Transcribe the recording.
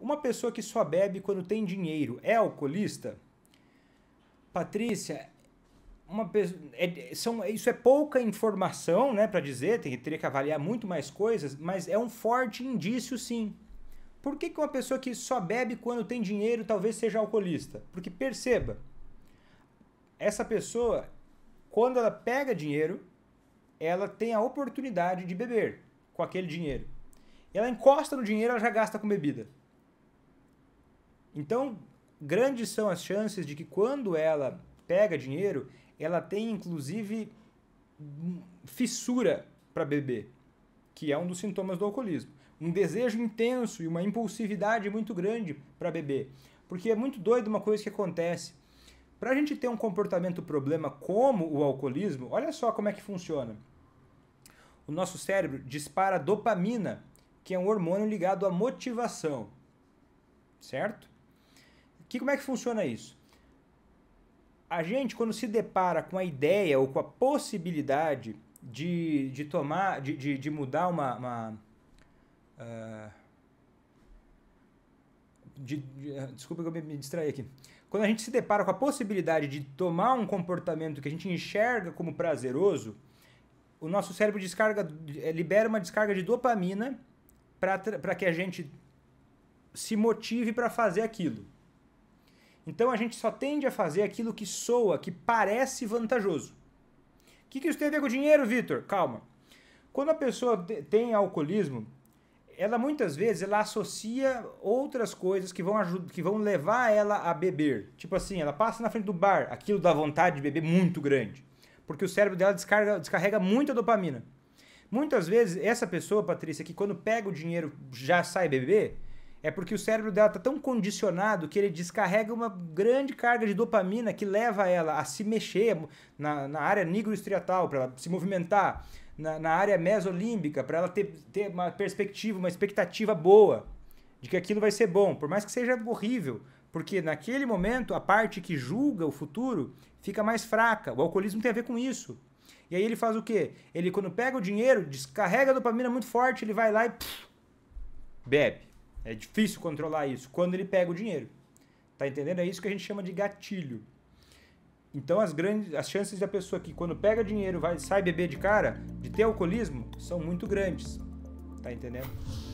Uma pessoa que só bebe quando tem dinheiro é alcoolista? Patrícia, uma pessoa, é, são, isso é pouca informação né, para dizer, tem, teria que avaliar muito mais coisas, mas é um forte indício sim. Por que, que uma pessoa que só bebe quando tem dinheiro talvez seja alcoolista? Porque perceba, essa pessoa, quando ela pega dinheiro, ela tem a oportunidade de beber com aquele dinheiro. Ela encosta no dinheiro, ela já gasta com bebida. Então, grandes são as chances de que quando ela pega dinheiro, ela tem inclusive hum, fissura para beber, que é um dos sintomas do alcoolismo. Um desejo intenso e uma impulsividade muito grande para beber. Porque é muito doido uma coisa que acontece. Para a gente ter um comportamento problema como o alcoolismo, olha só como é que funciona. O nosso cérebro dispara dopamina, que é um hormônio ligado à motivação, certo? Que, como é que funciona isso? A gente, quando se depara com a ideia ou com a possibilidade de, de tomar, de, de, de mudar uma. uma uh, de, de, ah, desculpa que eu me distraí aqui. Quando a gente se depara com a possibilidade de tomar um comportamento que a gente enxerga como prazeroso, o nosso cérebro descarga, é, libera uma descarga de dopamina para que a gente se motive para fazer aquilo. Então a gente só tende a fazer aquilo que soa, que parece vantajoso. O que, que isso tem a ver com dinheiro, Vitor? Calma. Quando a pessoa tem alcoolismo, ela muitas vezes ela associa outras coisas que vão que vão levar ela a beber. Tipo assim, ela passa na frente do bar, aquilo dá vontade de beber muito grande, porque o cérebro dela descarga, descarrega muita dopamina. Muitas vezes essa pessoa, Patrícia, que quando pega o dinheiro já sai beber, é porque o cérebro dela está tão condicionado que ele descarrega uma grande carga de dopamina que leva ela a se mexer na, na área nigrostriatal, para ela se movimentar, na, na área mesolímbica, para ela ter, ter uma perspectiva, uma expectativa boa de que aquilo vai ser bom, por mais que seja horrível, porque naquele momento a parte que julga o futuro fica mais fraca. O alcoolismo tem a ver com isso. E aí ele faz o quê? Ele, quando pega o dinheiro, descarrega a dopamina muito forte, ele vai lá e pff, bebe. É difícil controlar isso quando ele pega o dinheiro. Tá entendendo? É isso que a gente chama de gatilho. Então as grandes as chances da pessoa que quando pega dinheiro vai sai beber de cara, de ter alcoolismo, são muito grandes. Tá entendendo?